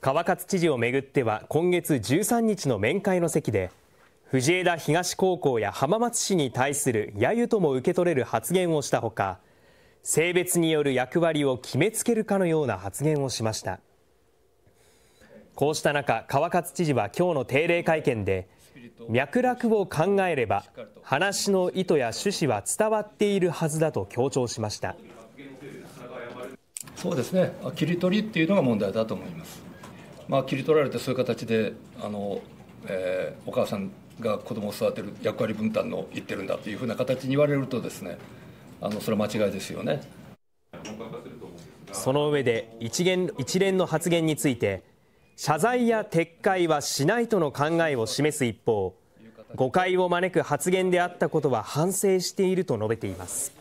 川勝知事をめぐっては今月13日の面会の席で藤枝東高校や浜松市に対する揶揄とも受け取れる発言をしたほか性別による役割を決めつけるかのような発言をしましたこうした中川勝知事は今日の定例会見で脈絡を考えれば話の意図や趣旨は伝わっているはずだと強調しましたそうですね切り取りっていうのが問題だと思いますまあ、切り取られてそういう形であの、えー、お母さんが子供を育てる役割分担の言ってるんだというふうな形に言われるとですねあのそれは間違いですよねその上で一元一連の発言について謝罪や撤回はしないとの考えを示す一方誤解を招く発言であったことは反省していると述べています